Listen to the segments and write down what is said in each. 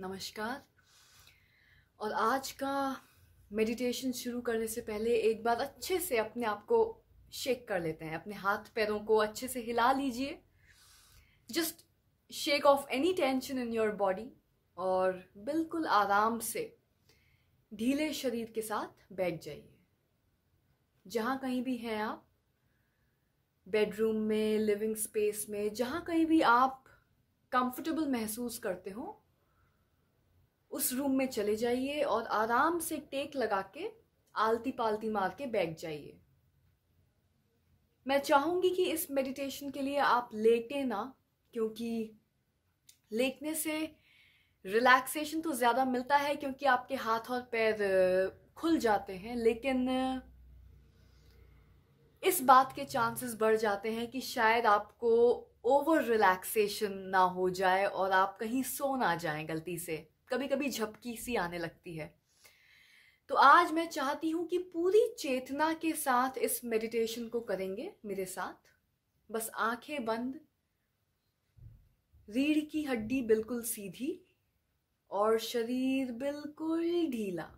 नमस्कार और आज का मेडिटेशन शुरू करने से पहले एक बार अच्छे से अपने आप को शेक कर लेते हैं अपने हाथ पैरों को अच्छे से हिला लीजिए just shake off any tension in your body और बिल्कुल आराम से ढीले शरीर के साथ बैठ जाइए जहाँ कहीं भी हैं आप बेडरूम में लिविंग स्पेस में जहाँ कहीं भी आप कंफर्टेबल महसूस करते हो उस रूम में चले जाइए और आराम से टेक लगा के आलती पालती मार के बैठ जाइए मैं चाहूंगी कि इस मेडिटेशन के लिए आप लेटे ना क्योंकि लेटने से रिलैक्सेशन तो ज़्यादा मिलता है क्योंकि आपके हाथ और पैर खुल जाते हैं लेकिन इस बात के चांसेस बढ़ जाते हैं कि शायद आपको ओवर रिलैक्सेशन ना हो जाए और आप कहीं सो ना जाए गलती से कभी कभी झपकी सी आने लगती है तो आज मैं चाहती हूँ कि पूरी चेतना के साथ इस मेडिटेशन को करेंगे मेरे साथ बस आंखें बंद रीढ़ की हड्डी बिल्कुल सीधी और शरीर बिल्कुल ढीला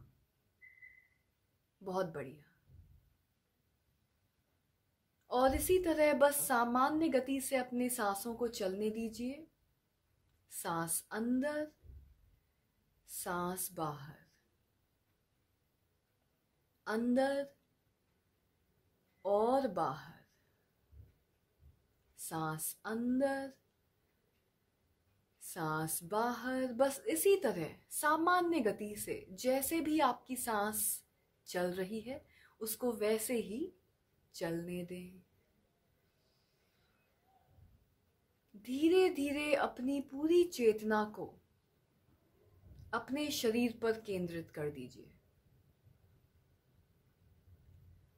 बहुत बढ़िया और इसी तरह बस सामान्य गति से अपने सांसों को चलने दीजिए सांस अंदर सांस बाहर अंदर और बाहर सांस अंदर सांस बाहर बस इसी तरह सामान्य गति से जैसे भी आपकी सांस चल रही है उसको वैसे ही चलने दें धीरे धीरे अपनी पूरी चेतना को अपने शरीर पर केंद्रित कर दीजिए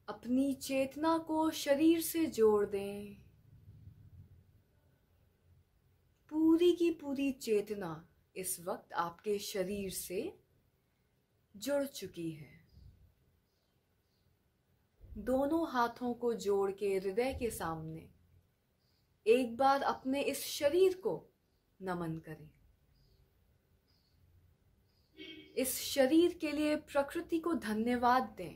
अपनी चेतना को शरीर से जोड़ दें पूरी की पूरी चेतना इस वक्त आपके शरीर से जुड़ चुकी है दोनों हाथों को जोड़ के हृदय के सामने एक बार अपने इस शरीर को नमन करें इस शरीर के लिए प्रकृति को धन्यवाद दें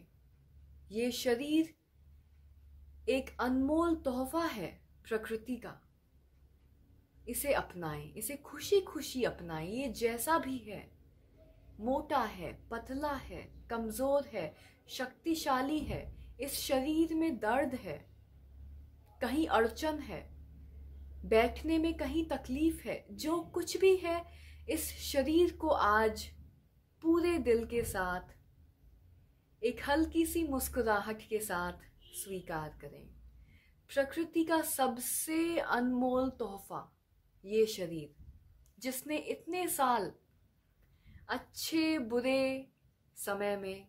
ये शरीर एक अनमोल तोहफा है प्रकृति का इसे अपनाएं इसे खुशी खुशी अपनाएं ये जैसा भी है मोटा है पतला है कमज़ोर है शक्तिशाली है इस शरीर में दर्द है कहीं अड़चन है बैठने में कहीं तकलीफ़ है जो कुछ भी है इस शरीर को आज पूरे दिल के साथ एक हल्की सी मुस्कुराहट के साथ स्वीकार करें प्रकृति का सबसे अनमोल तोहफा ये शरीर जिसने इतने साल अच्छे बुरे समय में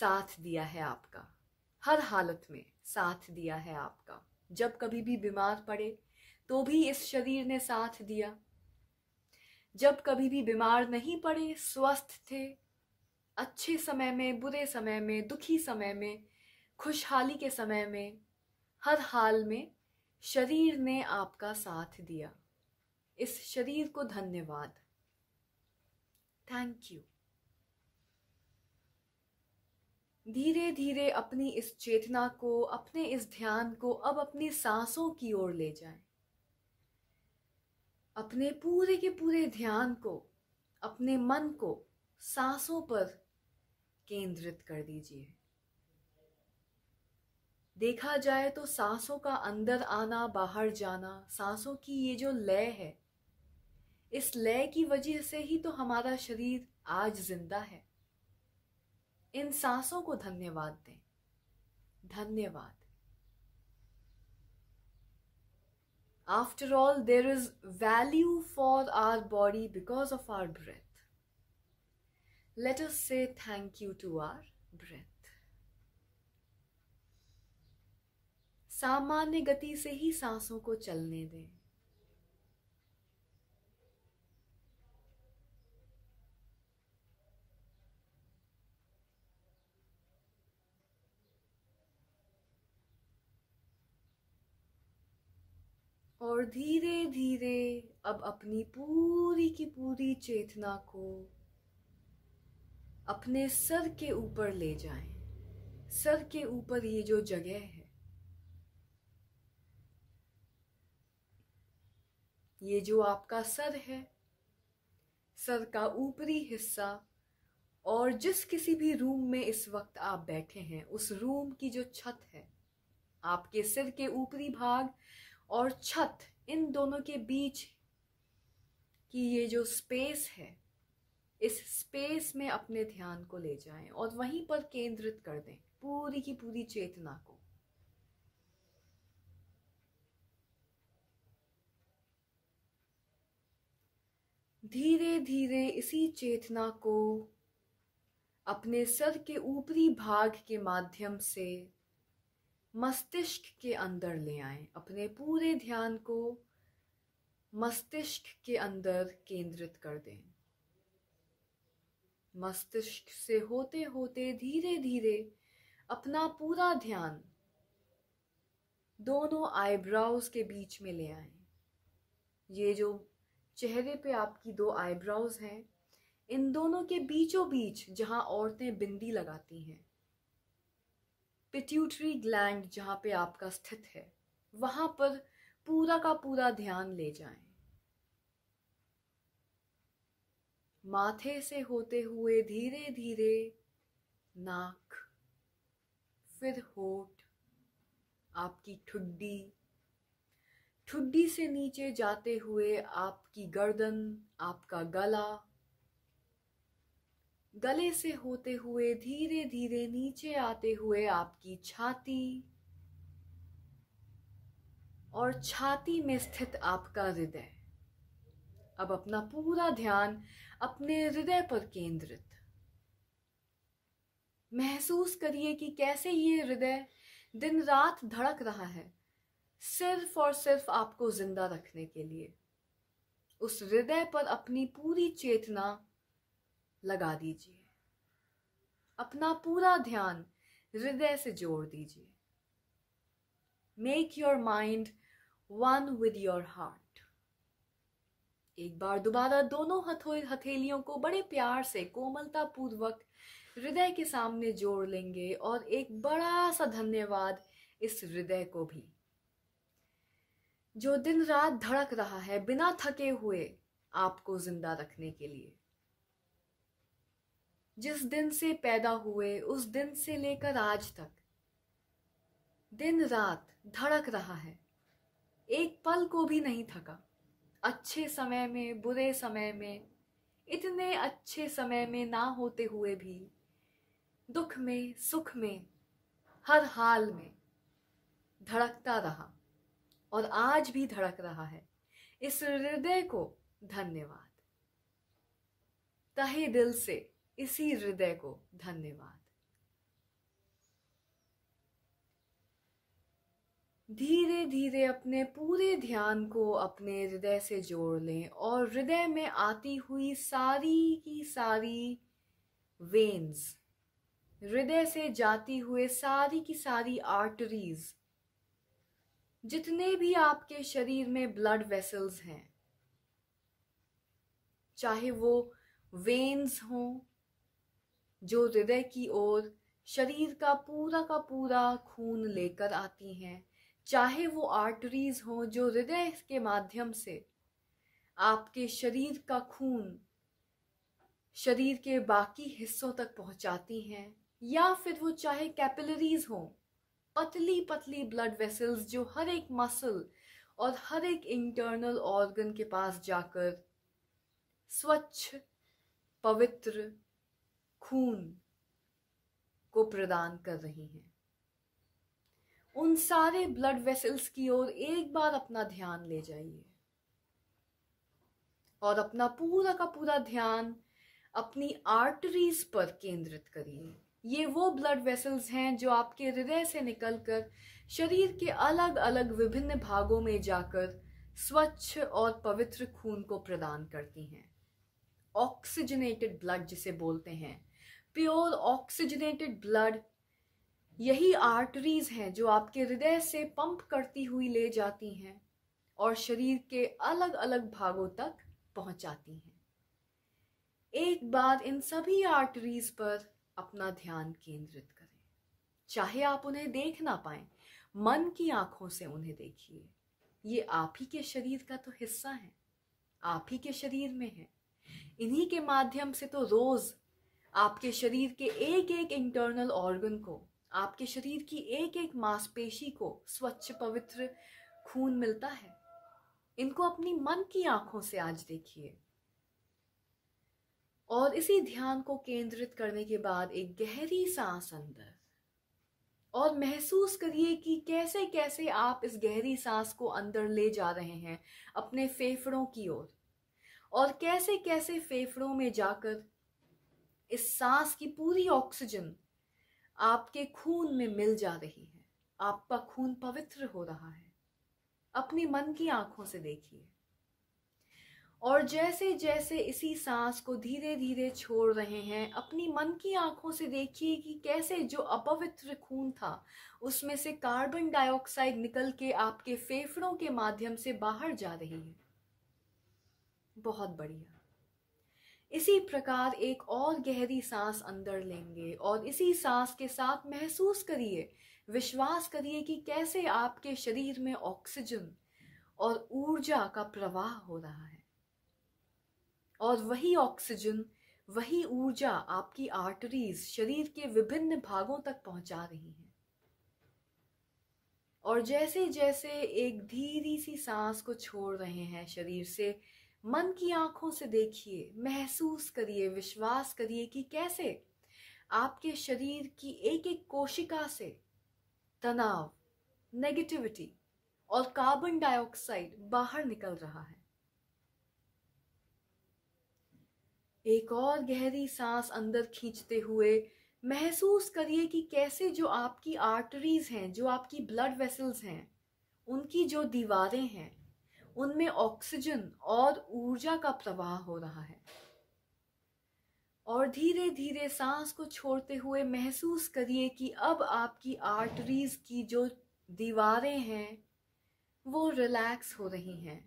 साथ दिया है आपका हर हालत में साथ दिया है आपका जब कभी भी बीमार पड़े तो भी इस शरीर ने साथ दिया जब कभी भी बीमार नहीं पड़े स्वस्थ थे अच्छे समय में बुरे समय में दुखी समय में खुशहाली के समय में हर हाल में शरीर ने आपका साथ दिया इस शरीर को धन्यवाद थैंक यू धीरे धीरे अपनी इस चेतना को अपने इस ध्यान को अब अपनी सांसों की ओर ले जाएं अपने पूरे के पूरे ध्यान को अपने मन को सांसों पर केंद्रित कर दीजिए देखा जाए तो सांसों का अंदर आना बाहर जाना सांसों की ये जो लय है इस लय की वजह से ही तो हमारा शरीर आज जिंदा है इन सांसों को धन्यवाद दें धन्यवाद After all, there is value for our body because of our breath. Let us say thank you to our breath. सामान्य गति से ही सांसों को चलने दें और धीरे धीरे अब अपनी पूरी की पूरी चेतना को अपने सर के ऊपर ले जाएं। सर के ऊपर ये जो जगह है ये जो आपका सर है सर का ऊपरी हिस्सा और जिस किसी भी रूम में इस वक्त आप बैठे हैं उस रूम की जो छत है आपके सिर के ऊपरी भाग और छत इन दोनों के बीच की ये जो स्पेस है इस स्पेस में अपने ध्यान को ले जाएं और वहीं पर केंद्रित कर दें पूरी की पूरी चेतना को धीरे धीरे इसी चेतना को अपने सर के ऊपरी भाग के माध्यम से मस्तिष्क के अंदर ले आए अपने पूरे ध्यान को मस्तिष्क के अंदर केंद्रित कर दें मस्तिष्क से होते होते धीरे धीरे अपना पूरा ध्यान दोनों आईब्राउज के बीच में ले आए ये जो चेहरे पे आपकी दो आईब्राउज हैं इन दोनों के बीचों बीच जहाँ औरतें बिंदी लगाती हैं पिट्यूटरी ग्लैंड जहाँ पे आपका स्थित है वहाँ पर पूरा का पूरा ध्यान ले जाएं। माथे से होते हुए धीरे धीरे नाक फिर होठ आपकी ठुड्डी ठुड्डी से नीचे जाते हुए आपकी गर्दन आपका गला गले से होते हुए धीरे धीरे नीचे आते हुए आपकी छाती और छाती में स्थित आपका हृदय अब अपना पूरा ध्यान अपने हृदय पर केंद्रित महसूस करिए कि कैसे ये हृदय दिन रात धड़क रहा है सिर्फ और सिर्फ आपको जिंदा रखने के लिए उस हृदय पर अपनी पूरी चेतना लगा दीजिए अपना पूरा ध्यान हृदय से जोड़ दीजिए make your mind one with your heart एक बार दोबारा दोनों हथेलियों को बड़े प्यार से कोमलता पूर्वक हृदय के सामने जोड़ लेंगे और एक बड़ा सा धन्यवाद इस हृदय को भी जो दिन रात धड़क रहा है बिना थके हुए आपको जिंदा रखने के लिए जिस दिन से पैदा हुए उस दिन से लेकर आज तक दिन रात धड़क रहा है एक पल को भी नहीं थका अच्छे समय में बुरे समय में इतने अच्छे समय में ना होते हुए भी दुख में सुख में हर हाल में धड़कता रहा और आज भी धड़क रहा है इस हृदय को धन्यवाद तहे दिल से इसी हृदय को धन्यवाद धीरे धीरे अपने पूरे ध्यान को अपने हृदय से जोड़ लें और हृदय में आती हुई सारी की सारी वेन्स हृदय से जाती हुए सारी की सारी आर्टरीज जितने भी आपके शरीर में ब्लड वेसल्स हैं चाहे वो वेन्स हों जो हृदय की ओर शरीर का पूरा का पूरा खून लेकर आती हैं चाहे वो आर्टरीज हों जो हृदय के माध्यम से आपके शरीर का खून शरीर के बाकी हिस्सों तक पहुंचाती हैं या फिर वो चाहे कैपिलरीज हों पतली पतली ब्लड वेसल्स जो हर एक मसल और हर एक इंटरनल ऑर्गन के पास जाकर स्वच्छ पवित्र खून को प्रदान कर रही हैं उन सारे ब्लड वेसल्स की ओर एक बार अपना ध्यान ले जाइए और अपना पूरा का पूरा ध्यान अपनी आर्टरीज पर केंद्रित करिए ये वो ब्लड वेसल्स हैं जो आपके हृदय से निकलकर शरीर के अलग अलग विभिन्न भागों में जाकर स्वच्छ और पवित्र खून को प्रदान करती हैं ऑक्सीजनेटेड ब्लड जिसे बोलते हैं प्योर ऑक्सीजनेटेड ब्लड यही आर्टरीज हैं जो आपके हृदय से पंप करती हुई ले जाती हैं और शरीर के अलग अलग भागों तक पहुंचाती हैं एक बार इन सभी आर्टरीज पर अपना ध्यान केंद्रित करें चाहे आप उन्हें देख ना पाए मन की आंखों से उन्हें देखिए ये आप ही के शरीर का तो हिस्सा है आप ही के शरीर में है इन्हीं के माध्यम से तो रोज आपके शरीर के एक एक इंटरनल ऑर्गन को आपके शरीर की एक एक मांसपेशी को स्वच्छ पवित्र खून मिलता है इनको अपनी मन की आंखों से आज देखिए और इसी ध्यान को केंद्रित करने के बाद एक गहरी सांस अंदर और महसूस करिए कि कैसे कैसे आप इस गहरी सांस को अंदर ले जा रहे हैं अपने फेफड़ों की ओर और, और कैसे कैसे फेफड़ों में जाकर इस सांस की पूरी ऑक्सीजन आपके खून में मिल जा रही है आपका खून पवित्र हो रहा है अपने मन की आंखों से देखिए और जैसे जैसे इसी सांस को धीरे धीरे छोड़ रहे हैं अपनी मन की आंखों से देखिए कि कैसे जो अपवित्र खून था उसमें से कार्बन डाइऑक्साइड निकल के आपके फेफड़ों के माध्यम से बाहर जा रही है बहुत बढ़िया इसी प्रकार एक और गहरी सांस अंदर लेंगे और इसी सांस के साथ महसूस करिए विश्वास करिए कि कैसे आपके शरीर में ऑक्सीजन और ऊर्जा का प्रवाह हो रहा है और वही ऑक्सीजन वही ऊर्जा आपकी आर्टरीज शरीर के विभिन्न भागों तक पहुंचा रही हैं और जैसे जैसे एक धीरी सी सांस को छोड़ रहे हैं शरीर से मन की आंखों से देखिए महसूस करिए विश्वास करिए कि कैसे आपके शरीर की एक एक कोशिका से तनाव नेगेटिविटी और कार्बन डाइऑक्साइड बाहर निकल रहा है एक और गहरी सांस अंदर खींचते हुए महसूस करिए कि कैसे जो आपकी आर्टरीज हैं जो आपकी ब्लड वेसल्स हैं उनकी जो दीवारें हैं उनमें ऑक्सीजन और ऊर्जा का प्रवाह हो रहा है और धीरे धीरे सांस को छोड़ते हुए महसूस करिए कि अब आपकी आर्टरीज की जो दीवारें हैं वो रिलैक्स हो रही हैं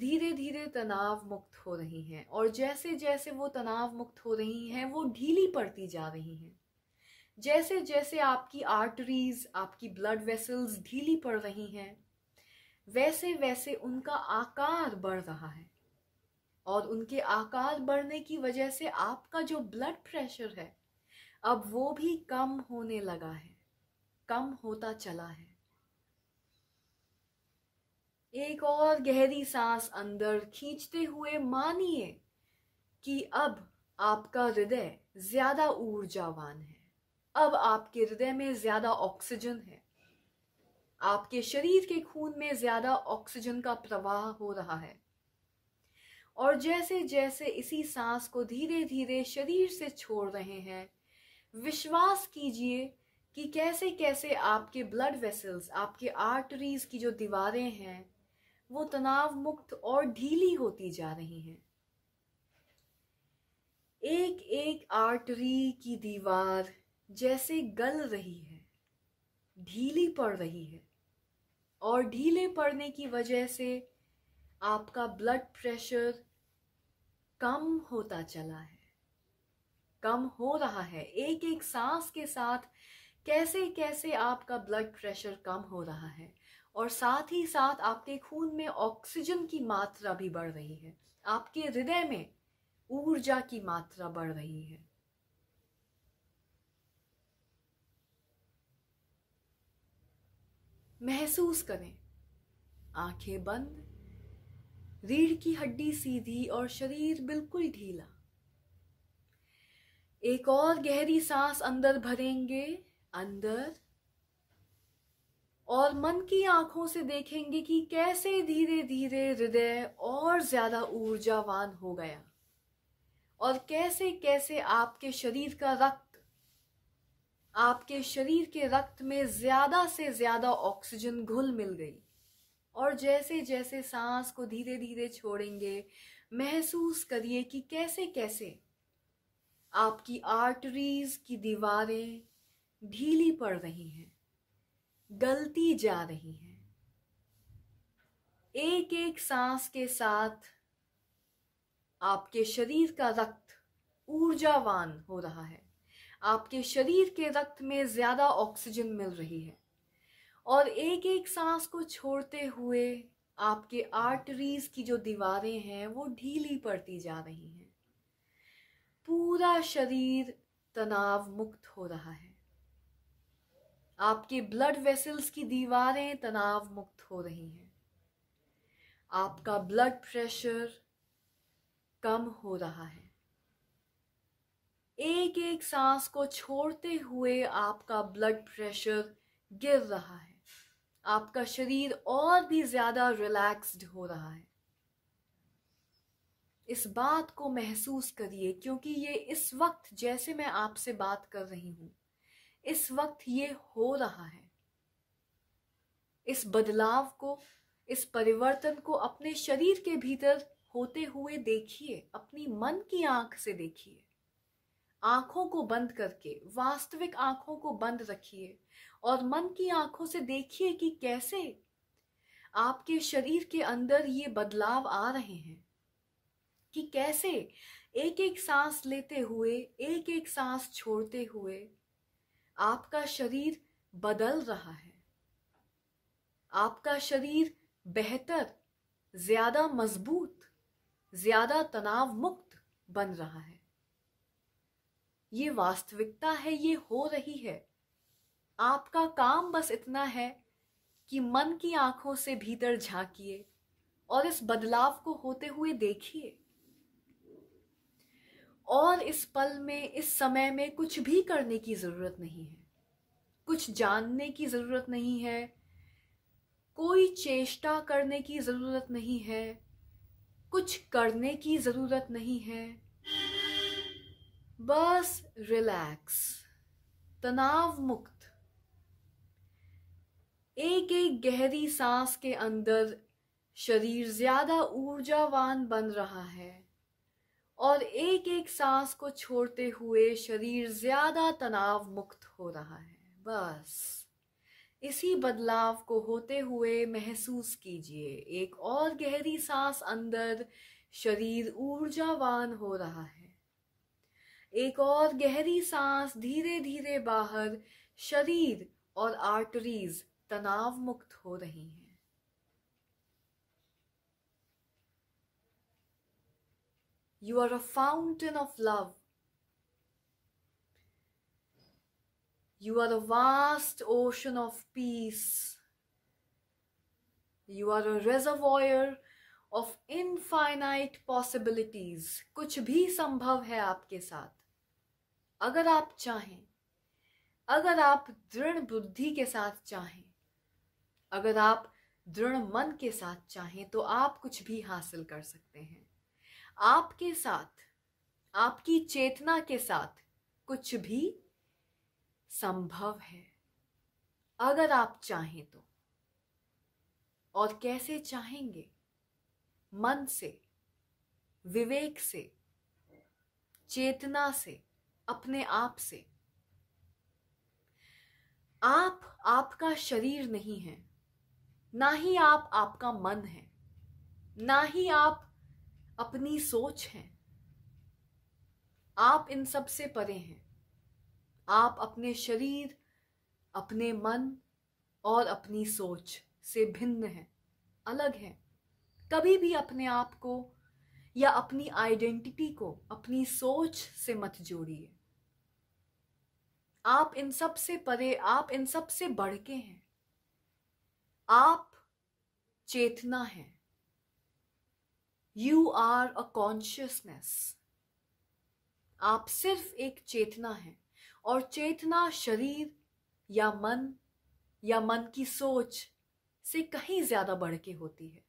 धीरे धीरे तनाव मुक्त हो रही हैं और जैसे जैसे वो तनाव मुक्त हो रही हैं वो ढीली पड़ती जा रही हैं जैसे जैसे आपकी आर्टरीज आपकी ब्लड वेसल्स ढीली पड़ रही हैं वैसे वैसे उनका आकार बढ़ रहा है और उनके आकार बढ़ने की वजह से आपका जो ब्लड प्रेशर है अब वो भी कम होने लगा है कम होता चला है एक और गहरी सांस अंदर खींचते हुए मानिए कि अब आपका हृदय ज्यादा ऊर्जावान है अब आपके हृदय में ज्यादा ऑक्सीजन है आपके शरीर के खून में ज़्यादा ऑक्सीजन का प्रवाह हो रहा है और जैसे जैसे इसी सांस को धीरे धीरे शरीर से छोड़ रहे हैं विश्वास कीजिए कि कैसे कैसे आपके ब्लड वेसल्स आपके आर्टरीज की जो दीवारें हैं वो तनाव मुक्त और ढीली होती जा रही हैं एक एक आर्टरी की दीवार जैसे गल रही है ढीली पड़ रही है और ढीले पड़ने की वजह से आपका ब्लड प्रेशर कम होता चला है कम हो रहा है एक एक सांस के साथ कैसे कैसे आपका ब्लड प्रेशर कम हो रहा है और साथ ही साथ आपके खून में ऑक्सीजन की मात्रा भी बढ़ रही है आपके हृदय में ऊर्जा की मात्रा बढ़ रही है महसूस करें आंखें बंद रीढ़ की हड्डी सीधी और शरीर बिल्कुल ढीला एक और गहरी सांस अंदर भरेंगे अंदर और मन की आंखों से देखेंगे कि कैसे धीरे धीरे हृदय और ज्यादा ऊर्जावान हो गया और कैसे कैसे आपके शरीर का रक्त आपके शरीर के रक्त में ज़्यादा से ज़्यादा ऑक्सीजन घुल मिल गई और जैसे जैसे सांस को धीरे धीरे छोड़ेंगे महसूस करिए कि कैसे कैसे आपकी आर्टरीज की दीवारें ढीली पड़ रही हैं गलती जा रही हैं एक एक सांस के साथ आपके शरीर का रक्त ऊर्जावान हो रहा है आपके शरीर के रक्त में ज़्यादा ऑक्सीजन मिल रही है और एक एक सांस को छोड़ते हुए आपके आर्टरीज की जो दीवारें हैं वो ढीली पड़ती जा रही हैं पूरा शरीर तनाव मुक्त हो रहा है आपके ब्लड वेसल्स की दीवारें तनाव मुक्त हो रही हैं आपका ब्लड प्रेशर कम हो रहा है एक एक सांस को छोड़ते हुए आपका ब्लड प्रेशर गिर रहा है आपका शरीर और भी ज़्यादा रिलैक्स्ड हो रहा है इस बात को महसूस करिए क्योंकि ये इस वक्त जैसे मैं आपसे बात कर रही हूं इस वक्त ये हो रहा है इस बदलाव को इस परिवर्तन को अपने शरीर के भीतर होते हुए देखिए अपनी मन की आंख से देखिए आंखों को बंद करके वास्तविक आंखों को बंद रखिए और मन की आंखों से देखिए कि कैसे आपके शरीर के अंदर ये बदलाव आ रहे हैं कि कैसे एक एक सांस लेते हुए एक एक सांस छोड़ते हुए आपका शरीर बदल रहा है आपका शरीर बेहतर ज्यादा मजबूत ज्यादा तनाव मुक्त बन रहा है ये वास्तविकता है ये हो रही है आपका काम बस इतना है कि मन की आंखों से भीतर झांकिए और इस बदलाव को होते हुए देखिए और इस पल में इस समय में कुछ भी करने की ज़रूरत नहीं है कुछ जानने की ज़रूरत नहीं है कोई चेष्टा करने की ज़रूरत नहीं है कुछ करने की ज़रूरत नहीं है बस रिलैक्स तनाव मुक्त एक एक गहरी सांस के अंदर शरीर ज्यादा ऊर्जावान बन रहा है और एक एक सांस को छोड़ते हुए शरीर ज्यादा तनाव मुक्त हो रहा है बस इसी बदलाव को होते हुए महसूस कीजिए एक और गहरी सांस अंदर शरीर ऊर्जावान हो रहा है एक और गहरी सांस धीरे धीरे बाहर शरीर और आर्टरीज तनाव मुक्त हो रही हैं You are a fountain of love. You are a vast ocean of peace. You are a reservoir of infinite possibilities. कुछ भी संभव है आपके साथ अगर आप चाहें अगर आप दृढ़ बुद्धि के साथ चाहें अगर आप दृढ़ मन के साथ चाहें तो आप कुछ भी हासिल कर सकते हैं आपके साथ आपकी चेतना के साथ कुछ भी संभव है अगर आप चाहें तो और कैसे चाहेंगे मन से विवेक से चेतना से अपने आप से आप आपका शरीर नहीं है ना ही आप आपका मन है ना ही आप अपनी सोच हैं आप इन सब से परे हैं आप अपने शरीर अपने मन और अपनी सोच से भिन्न हैं अलग हैं कभी भी अपने आप को या अपनी आइडेंटिटी को अपनी सोच से मत जोड़िए आप इन सब से परे आप इन सब से बढ़ के हैं आप चेतना हैं यू आर अ कॉन्शियसनेस आप सिर्फ एक चेतना हैं और चेतना शरीर या मन या मन की सोच से कहीं ज़्यादा बढ़ के होती है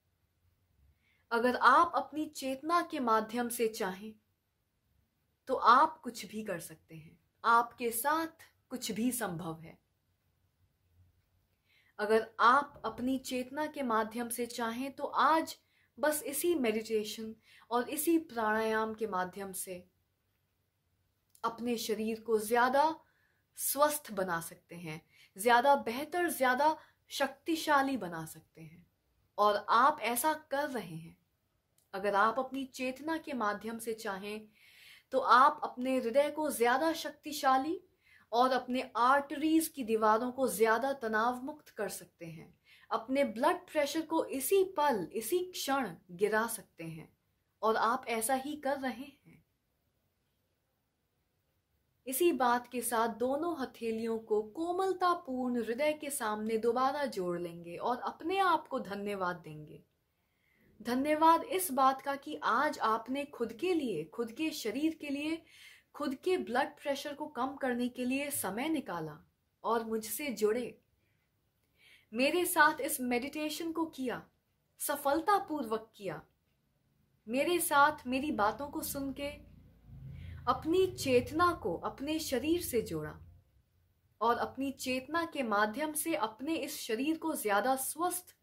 अगर आप अपनी चेतना के माध्यम से चाहें तो आप कुछ भी कर सकते हैं आपके साथ कुछ भी संभव है अगर आप अपनी चेतना के माध्यम से चाहें तो आज बस इसी मेडिटेशन और इसी प्राणायाम के माध्यम से अपने शरीर को ज़्यादा स्वस्थ बना सकते हैं ज़्यादा बेहतर ज़्यादा शक्तिशाली बना सकते हैं और आप ऐसा कर रहे हैं अगर आप अपनी चेतना के माध्यम से चाहें तो आप अपने हृदय को ज़्यादा शक्तिशाली और अपने आर्टरीज की दीवारों को ज़्यादा तनाव मुक्त कर सकते हैं अपने ब्लड प्रेशर को इसी पल इसी क्षण गिरा सकते हैं और आप ऐसा ही कर रहे हैं इसी बात के साथ दोनों हथेलियों को कोमलतापूर्ण हृदय के सामने दोबारा जोड़ लेंगे और अपने आप को धन्यवाद देंगे धन्यवाद इस बात का कि आज आपने खुद के लिए खुद के शरीर के लिए खुद के ब्लड प्रेशर को कम करने के लिए समय निकाला और मुझसे जुड़े मेरे साथ इस मेडिटेशन को किया सफलतापूर्वक किया मेरे साथ मेरी बातों को सुन के अपनी चेतना को अपने शरीर से जोड़ा और अपनी चेतना के माध्यम से अपने इस शरीर को ज़्यादा स्वस्थ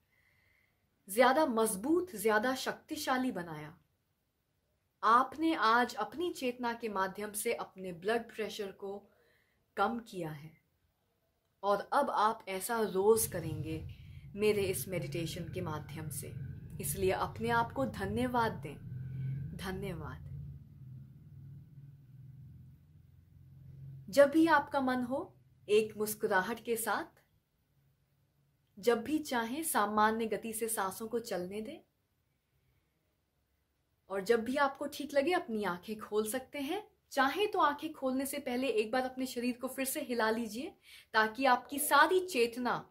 ज्यादा मजबूत ज्यादा शक्तिशाली बनाया आपने आज अपनी चेतना के माध्यम से अपने ब्लड प्रेशर को कम किया है और अब आप ऐसा रोज करेंगे मेरे इस मेडिटेशन के माध्यम से इसलिए अपने आप को धन्यवाद दें धन्यवाद जब भी आपका मन हो एक मुस्कुराहट के साथ जब भी चाहें सामान्य गति से सांसों को चलने दें और जब भी आपको ठीक लगे अपनी आंखें खोल सकते हैं चाहे तो आंखें खोलने से पहले एक बार अपने शरीर को फिर से हिला लीजिए ताकि आपकी सारी चेतना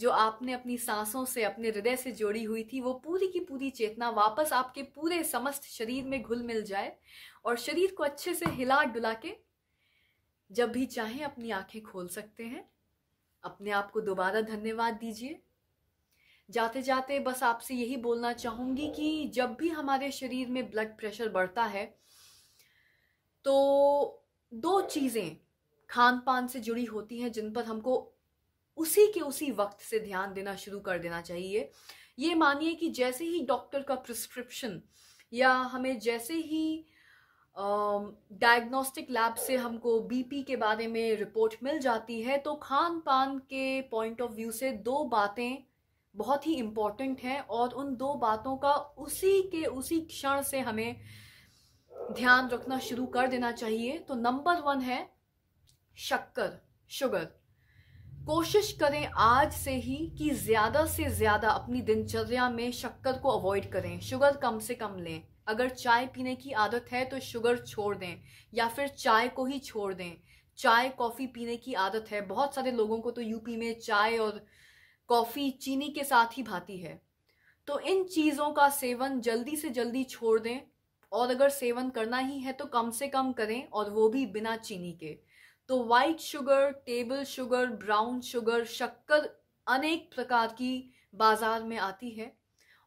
जो आपने अपनी सांसों से अपने हृदय से जोड़ी हुई थी वो पूरी की पूरी चेतना वापस आपके पूरे समस्त शरीर में घुल मिल जाए और शरीर को अच्छे से हिला डुला के जब भी चाहें अपनी आंखें खोल सकते हैं अपने आप को दोबारा धन्यवाद दीजिए जाते जाते बस आपसे यही बोलना चाहूँगी कि जब भी हमारे शरीर में ब्लड प्रेशर बढ़ता है तो दो चीज़ें खान पान से जुड़ी होती हैं जिन पर हमको उसी के उसी वक्त से ध्यान देना शुरू कर देना चाहिए ये मानिए कि जैसे ही डॉक्टर का प्रिस्क्रिप्शन या हमें जैसे ही डायग्नोस्टिक लैब से हमको बीपी के बारे में रिपोर्ट मिल जाती है तो खान पान के पॉइंट ऑफ व्यू से दो बातें बहुत ही इम्पॉर्टेंट हैं और उन दो बातों का उसी के उसी क्षण से हमें ध्यान रखना शुरू कर देना चाहिए तो नंबर वन है शक्कर शुगर कोशिश करें आज से ही कि ज़्यादा से ज़्यादा अपनी दिनचर्या में शक्कर को अवॉइड करें शुगर कम से कम लें अगर चाय पीने की आदत है तो शुगर छोड़ दें या फिर चाय को ही छोड़ दें चाय कॉफ़ी पीने की आदत है बहुत सारे लोगों को तो यूपी में चाय और कॉफ़ी चीनी के साथ ही भाती है तो इन चीज़ों का सेवन जल्दी से जल्दी छोड़ दें और अगर सेवन करना ही है तो कम से कम करें और वो भी बिना चीनी के तो white sugar table sugar brown sugar शक्कर अनेक प्रकार की बाज़ार में आती है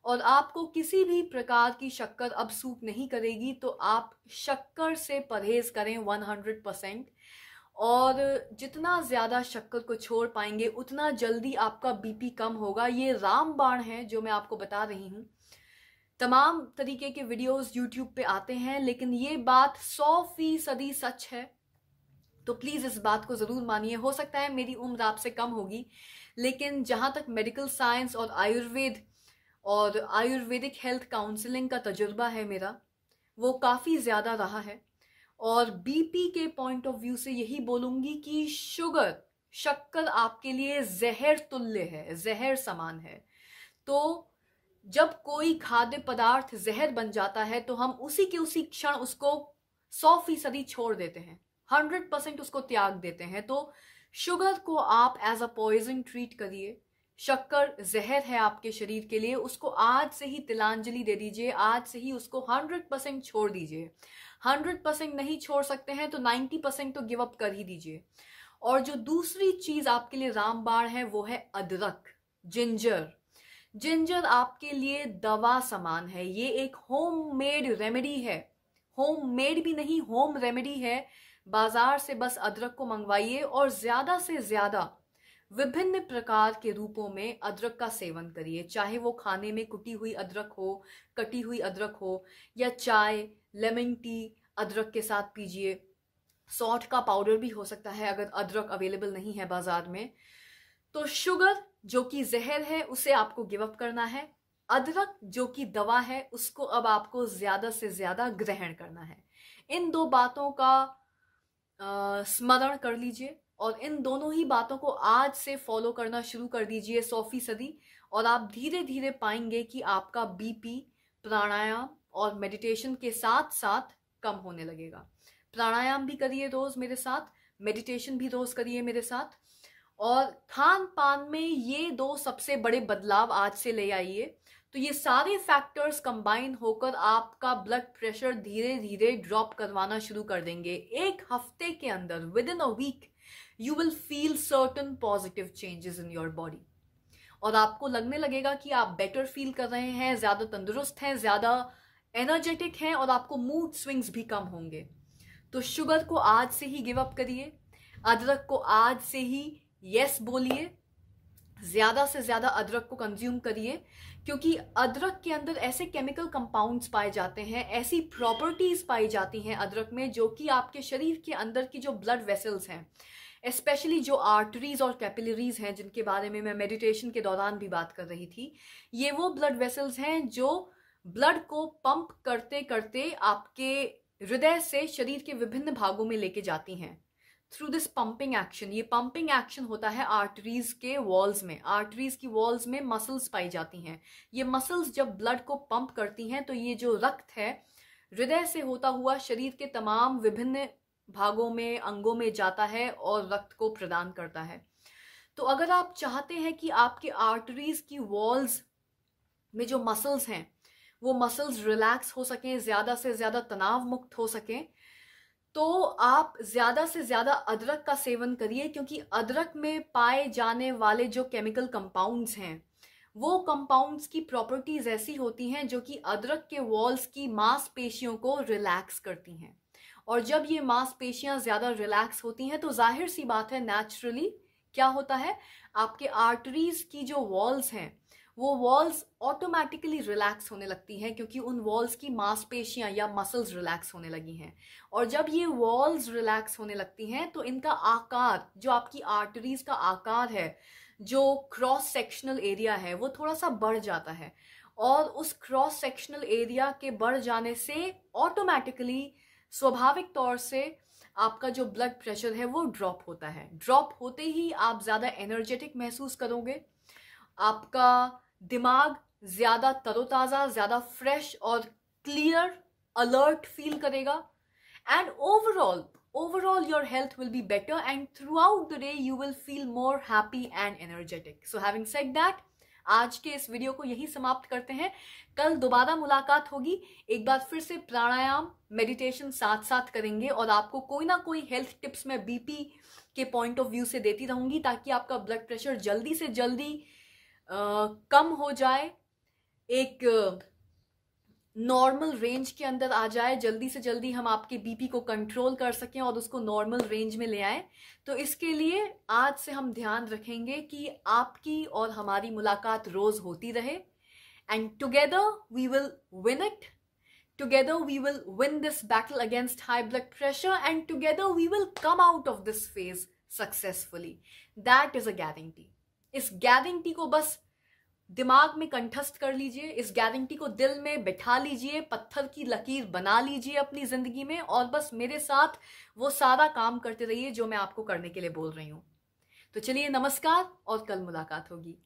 और आपको किसी भी प्रकार की शक्कर अब सूख नहीं करेगी तो आप शक्कर से परहेज़ करें 100 परसेंट और जितना ज़्यादा शक्कर को छोड़ पाएंगे उतना जल्दी आपका बीपी कम होगा ये रामबाण है जो मैं आपको बता रही हूँ तमाम तरीके के वीडियोस यूट्यूब पे आते हैं लेकिन ये बात सौ फीसदी सच है तो प्लीज़ इस बात को ज़रूर मानिए हो सकता है मेरी उम्र आपसे कम होगी लेकिन जहाँ तक मेडिकल साइंस और आयुर्वेद और आयुर्वेदिक हेल्थ काउंसलिंग का तजुर्बा है मेरा वो काफ़ी ज़्यादा रहा है और बीपी के पॉइंट ऑफ व्यू से यही बोलूँगी कि शुगर शक्कर आपके लिए जहर तुल्य है जहर समान है तो जब कोई खाद्य पदार्थ जहर बन जाता है तो हम उसी के उसी क्षण उसको सौ फीसदी छोड़ देते हैं हंड्रेड परसेंट उसको त्याग देते हैं तो शुगर को आप एज अ पॉइजन ट्रीट करिए शक्कर जहर है आपके शरीर के लिए उसको आज से ही तिलांजलि दे दीजिए आज से ही उसको हंड्रेड परसेंट छोड़ दीजिए हंड्रेड परसेंट नहीं छोड़ सकते हैं तो नाइन्टी परसेंट तो गिव अप कर ही दीजिए और जो दूसरी चीज आपके लिए रामबाण है वो है अदरक जिंजर जिंजर आपके लिए दवा समान है ये एक होम मेड रेमेडी है होम मेड भी नहीं होम रेमेडी है बाजार से बस अदरक को मंगवाइए और ज्यादा से ज्यादा विभिन्न प्रकार के रूपों में अदरक का सेवन करिए चाहे वो खाने में कुटी हुई अदरक हो कटी हुई अदरक हो या चाय लेमन टी अदरक के साथ पीजिए सौठ का पाउडर भी हो सकता है अगर अदरक अवेलेबल नहीं है बाजार में तो शुगर जो कि जहर है उसे आपको गिव अप करना है अदरक जो कि दवा है उसको अब आपको ज्यादा से ज्यादा ग्रहण करना है इन दो बातों का स्मरण कर लीजिए और इन दोनों ही बातों को आज से फॉलो करना शुरू कर दीजिए सौ फीसदी और आप धीरे धीरे पाएंगे कि आपका बीपी प्राणायाम और मेडिटेशन के साथ साथ कम होने लगेगा प्राणायाम भी करिए रोज मेरे साथ मेडिटेशन भी रोज करिए मेरे साथ और खान पान में ये दो सबसे बड़े बदलाव आज से ले आइए तो ये सारे फैक्टर्स कंबाइन होकर आपका ब्लड प्रेशर धीरे धीरे ड्रॉप करवाना शुरू कर देंगे एक हफ्ते के अंदर within a week you will feel certain positive changes in your body और आपको लगने लगेगा कि आप बेटर फील कर रहे हैं ज़्यादा तंदुरुस्त हैं ज़्यादा एनर्जेटिक हैं और आपको मूड स्विंग्स भी कम होंगे तो शुगर को आज से ही गिव अप करिए अदरक को आज से ही यस बोलिए ज़्यादा से ज़्यादा अदरक को कंज्यूम करिए क्योंकि अदरक के अंदर ऐसे केमिकल कंपाउंड्स पाए जाते हैं ऐसी प्रॉपर्टीज़ पाई जाती हैं अदरक में जो कि आपके शरीर के अंदर की जो ब्लड वेसल्स हैं स्पेशली जो आर्टरीज और कैपिलरीज हैं जिनके बारे में मैं मेडिटेशन के दौरान भी बात कर रही थी ये वो ब्लड वेसल्स हैं जो ब्लड को पंप करते करते आपके हृदय से शरीर के विभिन्न भागों में लेके जाती हैं थ्रू दिस पंपिंग एक्शन ये पंपिंग एक्शन होता है आर्टरीज के वॉल्स में आर्टरीज की वॉल्स में मसल्स पाई जाती हैं ये मसल्स जब ब्लड को पंप करती हैं तो ये जो रक्त है हृदय से होता हुआ शरीर के तमाम विभिन्न भागों में अंगों में जाता है और रक्त को प्रदान करता है तो अगर आप चाहते हैं कि आपके आर्टरीज की वॉल्स में जो मसल्स हैं वो मसल्स रिलैक्स हो सकें ज़्यादा से ज़्यादा तनाव मुक्त हो सकें तो आप ज़्यादा से ज़्यादा अदरक का सेवन करिए क्योंकि अदरक में पाए जाने वाले जो केमिकल कंपाउंड्स हैं वो कंपाउंड्स की प्रॉपर्टीज़ ऐसी होती हैं जो कि अदरक के वॉल्स की मांसपेशियों को रिलैक्स करती हैं और जब ये मांसपेशियां ज़्यादा रिलैक्स होती हैं तो जाहिर सी बात है नेचुरली क्या होता है आपके आर्टरीज की जो वॉल्स हैं वो वॉल्स ऑटोमेटिकली रिलैक्स होने लगती हैं क्योंकि उन वॉल्स की मांसपेशियां या मसल्स रिलैक्स होने लगी हैं और जब ये वॉल्स रिलैक्स होने लगती हैं तो इनका आकार जो आपकी आर्टरीज का आकार है जो क्रॉस सेक्शनल एरिया है वो थोड़ा सा बढ़ जाता है और उस क्रॉस सेक्शनल एरिया के बढ़ जाने से ऑटोमेटिकली स्वाभाविक तौर से आपका जो ब्लड प्रेशर है वो ड्रॉप होता है ड्रॉप होते ही आप ज़्यादा एनर्जेटिक महसूस करोगे आपका दिमाग ज़्यादा तरोताज़ा ज़्यादा फ्रेश और क्लियर अलर्ट फील करेगा and overall overall your health will be better and throughout the day you will feel more happy and energetic so having said that आज के इस वीडियो को यही समाप्त करते हैं कल दोबारा मुलाकात होगी एक बार फिर से प्राणायाम मेडिटेशन साथ साथ करेंगे और आपको कोई ना कोई हेल्थ टिप्स मैं बीपी के पॉइंट ऑफ व्यू से देती रहूंगी ताकि आपका ब्लड प्रेशर जल्दी से जल्दी आ, कम हो जाए एक नॉर्मल रेंज के अंदर आ जाए जल्दी से जल्दी हम आपके बीपी को कंट्रोल कर सकें और उसको नॉर्मल रेंज में ले आए तो इसके लिए आज से हम ध्यान रखेंगे कि आपकी और हमारी मुलाकात रोज होती रहे and together we will win it together we will win this battle against high blood pressure and together we will come out of this phase successfully that is a guarantee इस गारंटी को बस दिमाग में कंठस्थ कर लीजिए इस guarantee को दिल में बिठा लीजिए पत्थर की लकीर बना लीजिए अपनी ज़िंदगी में और बस मेरे साथ वो सारा काम करते रहिए जो मैं आपको करने के लिए बोल रही हूँ तो चलिए नमस्कार और कल मुलाकात होगी